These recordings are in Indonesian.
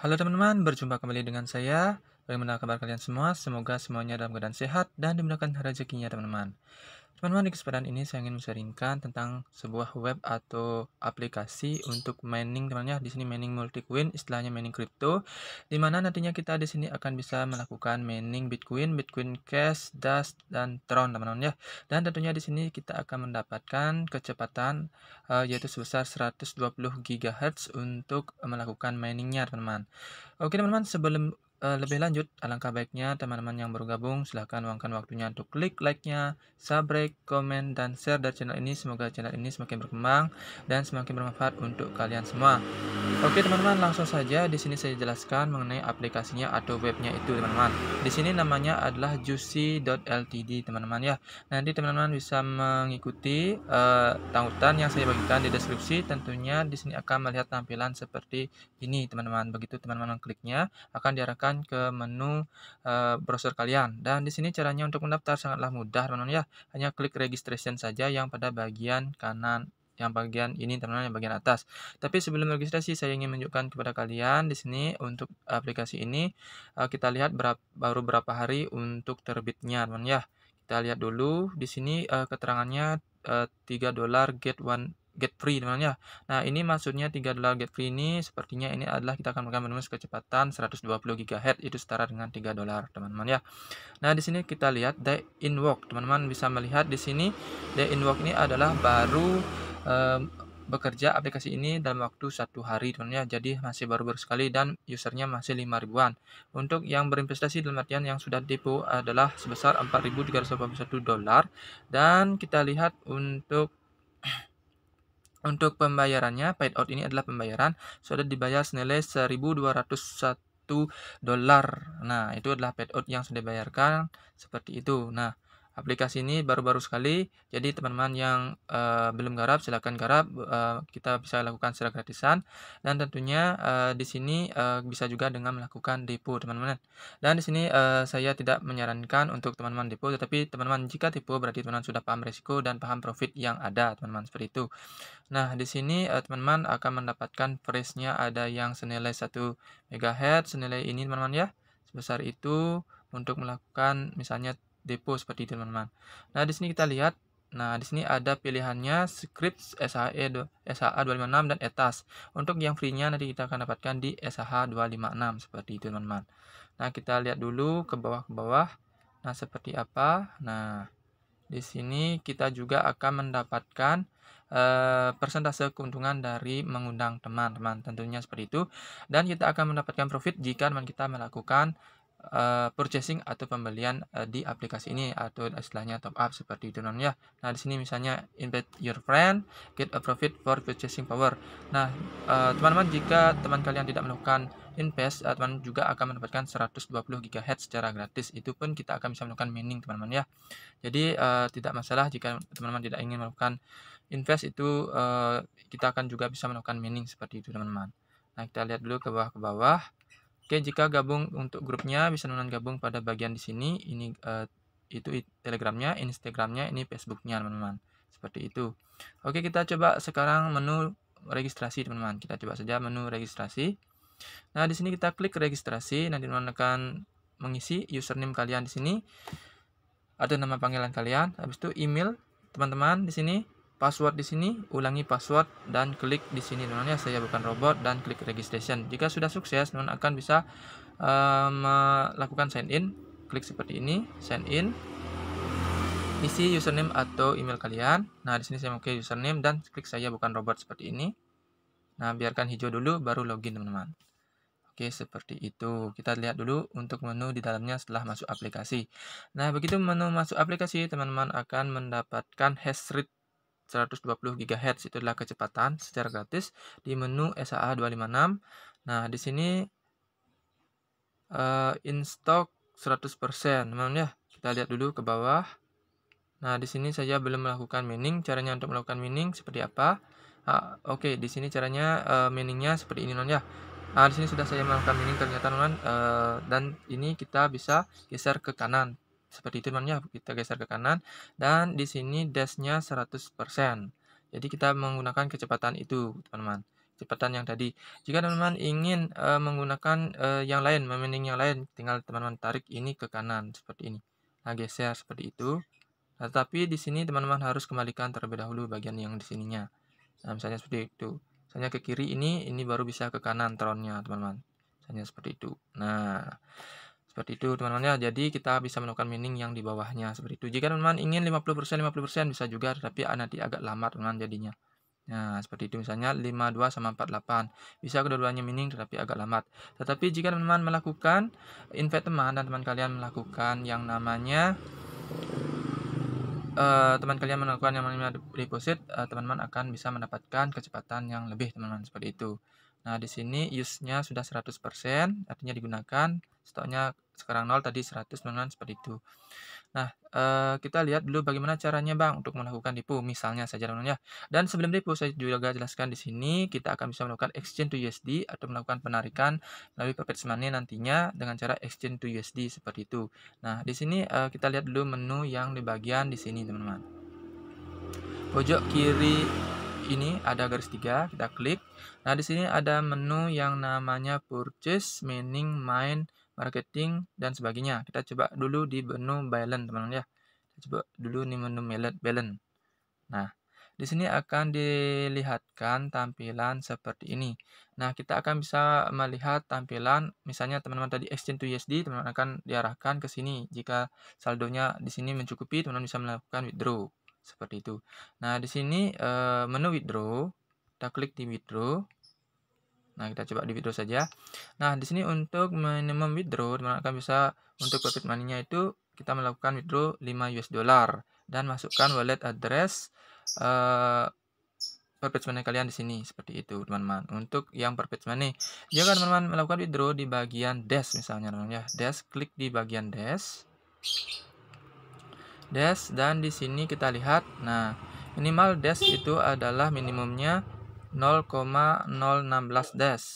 Halo teman-teman, berjumpa kembali dengan saya. Bagaimana kabar kalian semua? Semoga semuanya dalam keadaan sehat dan dimudahkan rezekinya teman-teman. Teman-teman, di kesempatan ini saya ingin sharingkan tentang sebuah web atau aplikasi untuk mining teman-teman temannya. Di sini mining multi coin istilahnya mining crypto, di mana nantinya kita di sini akan bisa melakukan mining Bitcoin, Bitcoin Cash, Dust dan Tron, teman-teman ya. Dan tentunya di sini kita akan mendapatkan kecepatan e, yaitu sebesar 120 GHz untuk melakukan miningnya, teman-teman. Oke, teman-teman, sebelum Eh, lebih lanjut, alangkah baiknya teman-teman yang bergabung silahkan luangkan waktunya untuk klik like-nya, subscribe, komen, dan share dari channel ini. Semoga channel ini semakin berkembang dan semakin bermanfaat untuk kalian semua. Oke teman-teman, langsung saja di sini saya jelaskan mengenai aplikasinya atau webnya itu teman-teman. Di sini namanya adalah juicy.ltd teman-teman ya. Nanti teman-teman bisa mengikuti uh, tautan yang saya bagikan di deskripsi. Tentunya di sini akan melihat tampilan seperti ini teman-teman. Begitu teman-teman kliknya akan diarahkan masukkan ke menu e, browser kalian. Dan di sini caranya untuk mendaftar sangatlah mudah, teman-teman ya. Hanya klik registration saja yang pada bagian kanan yang bagian ini teman-teman yang bagian atas. Tapi sebelum registrasi saya ingin menunjukkan kepada kalian di sini untuk aplikasi ini kita lihat berapa, baru berapa hari untuk terbitnya teman-teman ya. Kita lihat dulu di sini keterangannya 3 dolar get one get free teman-teman ya. Nah, ini maksudnya 3 dolar get free ini sepertinya ini adalah kita akan menggunakan bonus kecepatan 120 GHz itu setara dengan 3 dolar, teman-teman ya. Nah, di sini kita lihat the in work. Teman-teman bisa melihat di sini the in work ini adalah baru um, bekerja aplikasi ini dalam waktu satu hari teman-teman ya. jadi masih baru-baru sekali dan usernya masih 5 ribuan untuk yang berinvestasi dalam artian yang sudah depo adalah sebesar 4.351 dolar dan kita lihat untuk untuk pembayarannya, paid out ini adalah pembayaran sudah dibayar senilai 1201 dolar. Nah, itu adalah paid out yang sudah dibayarkan seperti itu. Nah, aplikasi ini baru-baru sekali jadi teman-teman yang uh, belum garap silahkan garap uh, kita bisa lakukan secara gratisan dan tentunya uh, di sini uh, bisa juga dengan melakukan depo teman-teman dan di sini uh, saya tidak menyarankan untuk teman-teman depo tetapi teman-teman jika depo berarti teman-teman sudah paham resiko dan paham profit yang ada teman-teman seperti itu nah di sini uh, teman-teman akan mendapatkan price-nya ada yang senilai 1 MHz senilai ini teman-teman ya sebesar itu untuk melakukan misalnya depo seperti itu teman-teman. Nah, di sini kita lihat Nah, di sini ada pilihannya script SHA 256 e dan ETAS. Untuk yang free-nya nanti kita akan dapatkan di SHA 256 seperti itu, teman-teman. Nah, kita lihat dulu ke bawah ke bawah. Nah, seperti apa? Nah, di sini kita juga akan mendapatkan uh, persentase keuntungan dari mengundang teman-teman. Tentunya seperti itu dan kita akan mendapatkan profit jika teman kita melakukan uh, purchasing atau pembelian uh, di aplikasi ini atau istilahnya top up seperti itu non ya. Nah, di sini misalnya invite your friend get a profit for purchasing power. Nah, eh, teman-teman uh, jika teman kalian tidak melakukan invest uh, teman juga akan mendapatkan 120 GHz secara gratis. Itu pun kita akan bisa melakukan mining teman-teman ya. Jadi uh, tidak masalah jika teman-teman tidak ingin melakukan invest itu uh, kita akan juga bisa melakukan mining seperti itu teman-teman. Nah, kita lihat dulu ke bawah ke bawah. Oke, jika gabung untuk grupnya bisa teman gabung pada bagian di sini. Ini uh, itu Telegramnya, Instagramnya, ini Facebooknya teman-teman. Seperti itu. Oke, kita coba sekarang menu registrasi teman-teman. Kita coba saja menu registrasi. Nah, di sini kita klik registrasi. Nanti teman-teman akan mengisi username kalian di sini atau nama panggilan kalian. Habis itu email teman-teman di sini password di sini, ulangi password dan klik di sini. Namanya saya bukan robot dan klik registration. Jika sudah sukses, teman akan bisa uh, melakukan sign in. Klik seperti ini, sign in. Isi username atau email kalian. Nah, di sini saya pakai username dan klik saya bukan robot seperti ini. Nah, biarkan hijau dulu baru login, teman-teman. Oke, seperti itu. Kita lihat dulu untuk menu di dalamnya setelah masuk aplikasi. Nah, begitu menu masuk aplikasi, teman-teman akan mendapatkan hash rate 120 GHz itu adalah kecepatan secara gratis di menu SAA 256. Nah, di sini uh, in stock 100%, Memang ya. Kita lihat dulu ke bawah. Nah, di sini saya belum melakukan mining. Caranya untuk melakukan mining seperti apa? Ah, oke, okay, di sini caranya uh, miningnya seperti ini non ya. Nah, di sini sudah saya melakukan mining ternyata non uh, eh, dan ini kita bisa geser ke kanan seperti itu namanya kita geser ke kanan dan di sini dashnya 100% jadi kita menggunakan kecepatan itu teman-teman kecepatan yang tadi jika teman-teman ingin e, menggunakan e, yang lain memending yang lain tinggal teman-teman tarik ini ke kanan seperti ini nah geser seperti itu nah, tetapi di sini teman-teman harus kembalikan terlebih dahulu bagian yang di sininya nah misalnya seperti itu misalnya ke kiri ini ini baru bisa ke kanan tronnya teman-teman misalnya seperti itu nah seperti itu teman-teman ya. Jadi kita bisa melakukan mining yang di bawahnya seperti itu. Jika teman-teman ingin 50% 50% bisa juga tapi nanti agak lama teman-teman jadinya. Nah, seperti itu misalnya 52 sama 48. Bisa kedua-duanya mining tetapi agak lambat. Tetapi jika teman-teman melakukan invite teman dan teman kalian melakukan yang namanya uh, teman kalian melakukan yang namanya deposit, teman eh, teman-teman akan bisa mendapatkan kecepatan yang lebih teman-teman seperti itu. Nah, di sini use-nya sudah 100%, artinya digunakan stoknya sekarang nol tadi 100 teman seperti itu nah eh, kita lihat dulu bagaimana caranya bang untuk melakukan dipu misalnya saja teman ya. dan sebelum dipu saya juga jelaskan di sini kita akan bisa melakukan exchange to USD atau melakukan penarikan melalui Perfect Money nantinya dengan cara exchange to USD seperti itu nah di sini eh, kita lihat dulu menu yang di bagian di sini teman-teman pojok kiri ini ada garis tiga kita klik nah di sini ada menu yang namanya purchase meaning mine marketing, dan sebagainya. Kita coba dulu di menu balance, teman-teman ya. Kita coba dulu di menu balance. Nah, di sini akan dilihatkan tampilan seperti ini. Nah, kita akan bisa melihat tampilan, misalnya teman-teman tadi exchange to USD, teman-teman akan diarahkan ke sini. Jika saldonya di sini mencukupi, teman-teman bisa melakukan withdraw. Seperti itu. Nah, di sini eh, menu withdraw, kita klik di withdraw. Nah, kita coba di withdraw saja. Nah, di sini untuk minimum withdraw akan bisa untuk profit money-nya itu kita melakukan withdraw 5 US dollar dan masukkan wallet address uh, eh, perpetual money kalian di sini seperti itu teman-teman untuk yang perpetual money kan teman-teman melakukan withdraw di bagian desk misalnya teman-teman ya desk klik di bagian desk, desk dan di sini kita lihat nah minimal desk itu adalah minimumnya 0,016 dash.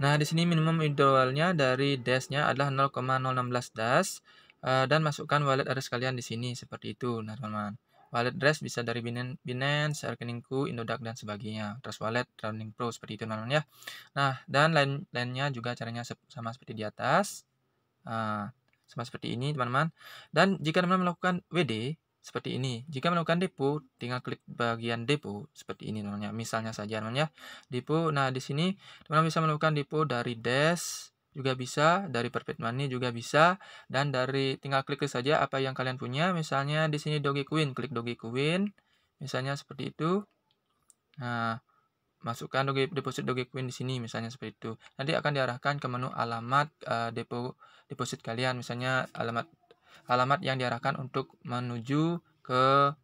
Nah, di sini minimum withdrawal-nya dari dashnya adalah 0,016 dash eh, dan masukkan wallet address kalian di sini seperti itu, nah teman-teman. Wallet address bisa dari Binance, rekeningku, Indodax dan sebagainya. Terus wallet Rounding Pro seperti itu teman-teman ya. Nah, dan lain-lainnya juga caranya sama seperti di atas. Ah, sama seperti ini teman-teman. Dan jika teman-teman melakukan WD, seperti ini. Jika menemukan depo, tinggal klik bagian depo seperti ini namanya. Misalnya saja namanya depo. Nah, di sini teman-teman bisa menemukan depo dari Dash juga bisa, dari Perfect Money juga bisa dan dari tinggal klik saja apa yang kalian punya. Misalnya di sini Dogecoin, klik Dogecoin. Misalnya seperti itu. Nah, masukkan Doggy deposit Dogecoin di sini misalnya seperti itu. Nanti akan diarahkan ke menu alamat uh, depo deposit kalian misalnya alamat alamat yang diarahkan untuk menuju ke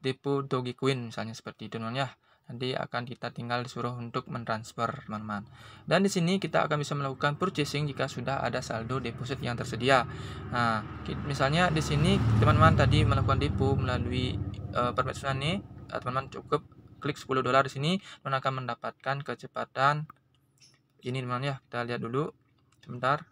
depo Doggy Queen misalnya seperti itu teman ya. Nanti akan kita tinggal disuruh untuk mentransfer teman-teman. Dan di sini kita akan bisa melakukan purchasing jika sudah ada saldo deposit yang tersedia. Nah, misalnya di sini teman-teman tadi melakukan depo melalui uh, eh, permission nih, eh, teman-teman cukup klik 10 dolar di sini, teman akan mendapatkan kecepatan ini teman-teman ya. Kita lihat dulu sebentar.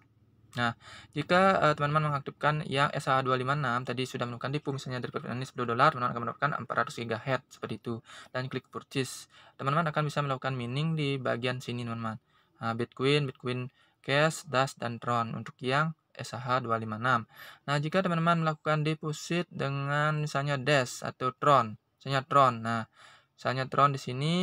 Nah, jika teman eh, teman-teman mengaktifkan yang SH256 tadi sudah menemukan di misalnya dari permintaan ini 10 dolar, teman-teman akan mendapatkan 400 GHz seperti itu dan klik purchase. Teman-teman akan bisa melakukan mining di bagian sini, teman-teman. Nah, Bitcoin, Bitcoin Cash, Dash dan Tron untuk yang SH256. Nah, jika teman-teman melakukan deposit dengan misalnya Dash atau Tron, misalnya Tron. Nah, misalnya Tron di sini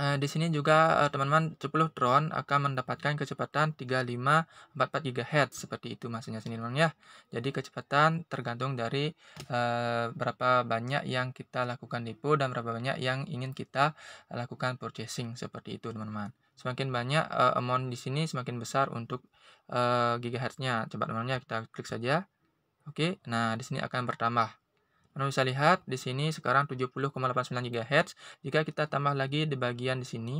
Eh, di sini juga eh, teman-teman 10 drone akan mendapatkan kecepatan 3544 GHz seperti itu maksudnya sini teman ya. Jadi kecepatan tergantung dari uh, berapa banyak yang kita lakukan depo dan berapa banyak yang ingin kita lakukan purchasing seperti itu teman-teman. Semakin banyak uh, amount di sini semakin besar untuk uh, GHz-nya. Coba teman-teman ya kita klik saja. Oke, nah di sini akan bertambah. Anda bisa lihat di sini sekarang 70,89 GHz. Jika kita tambah lagi di bagian di sini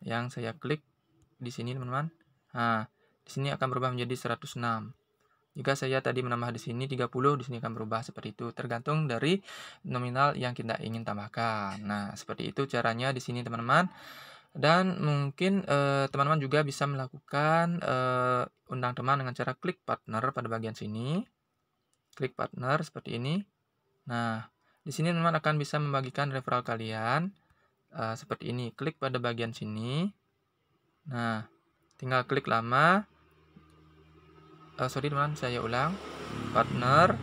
yang saya klik di sini teman-teman. Nah, di sini akan berubah menjadi 106. Jika saya tadi menambah di sini 30, di sini akan berubah seperti itu, tergantung dari nominal yang kita ingin tambahkan. Nah, seperti itu caranya di sini teman-teman. Dan mungkin eh, teman-teman eh, juga bisa melakukan eh, undang teman dengan cara klik partner pada bagian sini. Klik partner seperti ini. Nah, di sini teman akan bisa membagikan referral kalian uh, seperti ini. Klik pada bagian sini. Nah, tinggal klik lama. Uh, sorry teman, saya ulang. Partner.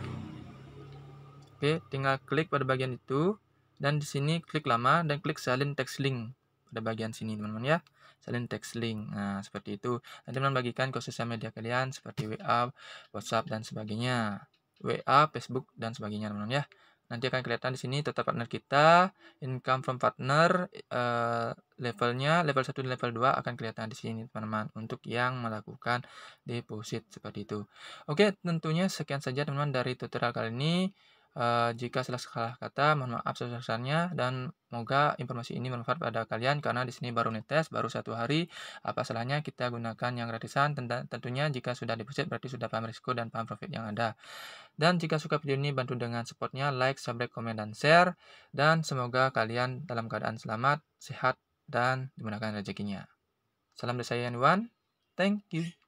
Oke, tinggal klik pada bagian itu. Dan di sini klik lama dan klik salin text link pada bagian sini teman-teman ya. Salin text link. Nah, seperti itu. Nanti teman bagikan ke sosial media kalian seperti WA, WhatsApp, dan sebagainya. WA, Facebook, dan sebagainya teman-teman ya. Nanti akan kelihatan di sini total partner kita, income from partner, uh, levelnya, level 1 dan level 2 akan kelihatan di sini teman-teman untuk yang melakukan deposit seperti itu. Oke, tentunya sekian saja teman-teman dari tutorial kali ini. Uh, jika salah salah kata, mohon maaf sebesar-besarnya dan moga informasi ini bermanfaat pada kalian karena di sini baru netes, baru satu hari. Apa salahnya kita gunakan yang gratisan? Tentunya jika sudah deposit berarti sudah paham risiko dan paham profit yang ada. Dan jika suka video ini bantu dengan supportnya like, subscribe, komen, dan share. Dan semoga kalian dalam keadaan selamat, sehat, dan dimudahkan rezekinya. Salam dari saya Yanwan. Thank you.